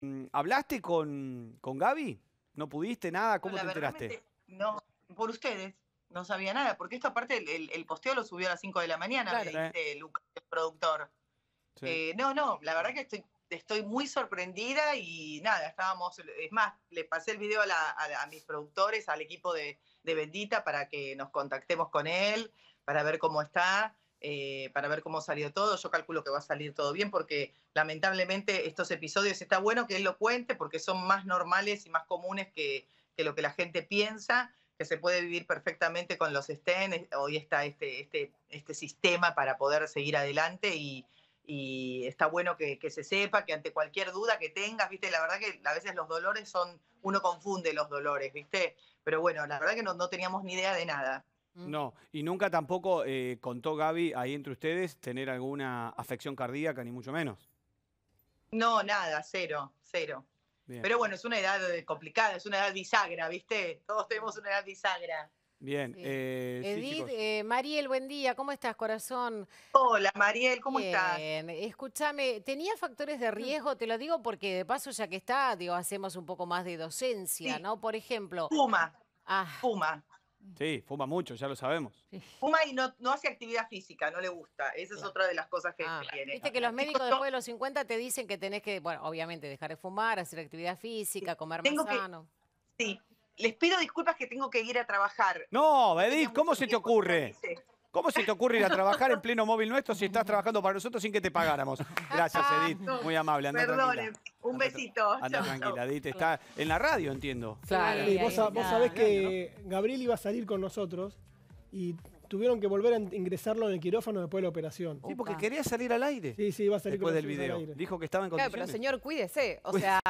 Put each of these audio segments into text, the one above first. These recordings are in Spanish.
Mm, ¿Hablaste con, con Gaby? ¿No pudiste nada? ¿Cómo te enteraste? No, por ustedes. No sabía nada, porque esto aparte el, el, posteo lo subió a las 5 de la mañana, eh. dice Lucas, el productor. Eh, no, no, la verdad que estoy, estoy muy sorprendida y nada, estábamos, es más, le pasé el video a, a mis productores, al equipo de, de Bendita, para que nos contactemos con él, para ver cómo está. Eh, para ver cómo salió todo. Yo calculo que va a salir todo bien porque lamentablemente estos episodios está bueno que él lo cuente porque son más normales y más comunes que, lo que la gente piensa, que se puede vivir perfectamente con los STEM. Hoy está este, este, este, sistema para poder seguir adelante y, está bueno que, se sepa, que ante cualquier duda que tengas, viste, la verdad que a veces los dolores son, uno confunde los dolores, viste, pero bueno, la verdad que no teníamos ni idea de nada. No, y nunca tampoco eh, contó Gaby ahí entre ustedes tener alguna afección cardíaca, ni mucho menos. No, nada, cero, cero. Pero bueno, es una edad eh, complicada, es una edad bisagra, ¿viste? Todos tenemos una edad bisagra. Bien. Eh, Edith, Mariel, buen día. ¿Cómo estás, corazón? Hola, Mariel, ¿cómo estás? Bien. Escúchame, ¿tenía factores de mm. riesgo? Te lo digo porque de paso, ya que está, digo, hacemos un poco más de docencia, ¿no? Por ejemplo. Puma. Ah. Puma. Sí, fuma mucho, ya lo sabemos. Fuma y no, hace actividad física, no le gusta. Esa es otra de las cosas que, ah, tiene. Viste que los médicos después de los 50 te dicen que tenés que, bueno, obviamente dejar de fumar, hacer actividad física, comer más sano. Sí, les pido disculpas que tengo que ir a trabajar. No, ¿cómo se te ocurre? ¿Cómo se te ocurre ir a trabajar en pleno móvil nuestro si estás trabajando para nosotros sin que te pagáramos? Gracias, ah, Edith. Muy amable. Perdone, un besito. Anda tranquila, Edith. Está en la radio, entiendo. Claro. vos, sabés que Gabriel iba a salir con nosotros y tuvieron que volver a ingresarlo en el quirófano después de la operación. Sí, porque quería salir al aire. Sí, sí, iba a salir Después del video. Dijo que estaba en Claro, pero señor, cuídese. O pues sea,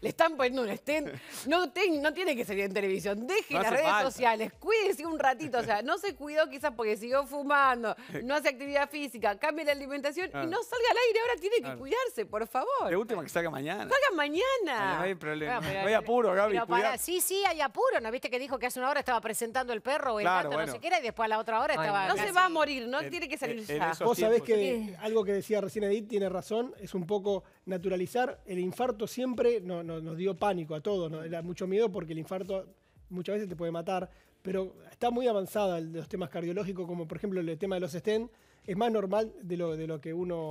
le están poniendo un stent. No, no tiene que salir en televisión. Deje las redes sociales. Cuídese un ratito. O sea, no se cuidó quizás porque siguió fumando, no hace actividad física, cambie la alimentación y no salga al aire. Ahora tiene que cuidarse, por favor favor. última que salga mañana. Salga mañana. No hay problema. No hay apuro, Gaby. sí, sí, hay apuro, ¿no viste que dijo que hace una hora estaba presentando el perro o el Claro, no sé qué después a la otra hora estaba. No se va a morir, no tiene que salir ya. Vos sabés que eh. algo que decía recién Edith tiene razón, es un poco naturalizar. El infarto siempre nos dio pánico a todos, ¿no? da mucho miedo porque el infarto muchas veces te puede matar. Pero está muy avanzada los temas cardiológicos, como por ejemplo el tema de los estén. Es más normal de lo, de lo que uno.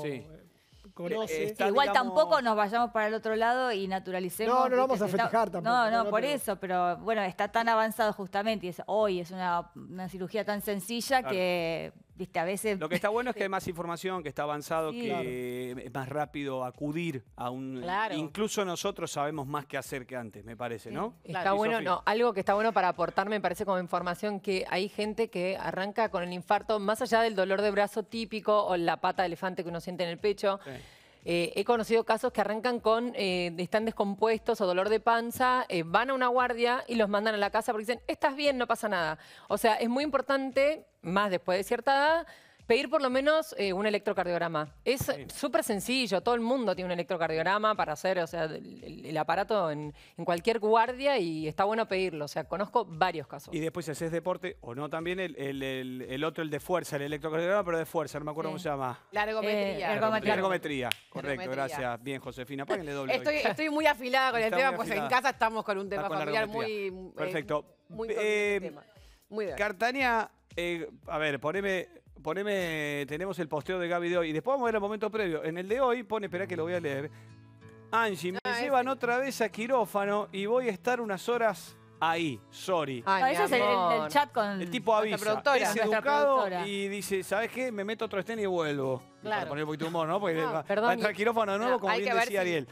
Eh, igual tampoco nos vayamos para el otro lado y naturalicemos. No, no lo vamos a festejar tampoco. No, no, por eso, pero bueno, está tan avanzado justamente y hoy es una, cirugía tan sencilla que lo que está bueno es que hay más información, que está avanzado, que es más rápido acudir a un... Incluso nosotros sabemos más qué hacer que antes, me parece, ¿no? Está bueno, no, algo que está bueno para aportar, me parece, como información, que hay gente que arranca con el infarto, más allá del dolor de brazo típico o la pata de elefante que uno siente en el pecho... Eh, he conocido casos que arrancan con, eh, están descompuestos o dolor de panza, eh, van a una guardia y los mandan a la casa porque dicen, estás bien, no pasa nada. O sea, es muy importante, más después de cierta edad, pedir por lo menos eh, un electrocardiograma. Es súper sencillo, todo el mundo tiene un electrocardiograma para hacer, o sea, el, aparato en, cualquier guardia y está bueno pedirlo. O sea, conozco varios casos. Y después si haces deporte o no también, el, el, otro, el de fuerza, el electrocardiograma, pero de fuerza, no me acuerdo cómo se llama. Largometría. ergometría. Eh, largometría, correcto, gracias. Bien, Josefina, páguenle doble. Estoy, muy afilada con el tema, pues en casa estamos con un tema familiar muy... Eh, Perfecto. Eh, muy Muy bien. Cartania, a ver, poneme poneme, tenemos el posteo de Gaby de hoy. Y después vamos a ver el momento previo. En el de hoy pone, espera que lo voy a leer. Angie, me ah, llevan otra vez a quirófano y voy a estar unas horas ahí. Sorry. Ah, ah, es el, chat con el tipo avisa. Es educado y dice, ¿sabes qué? Me meto otro estén y vuelvo. Claro. Para poner un poquito humor, ¿no? va, a entrar quirófano de nuevo, como bien decía Ariel.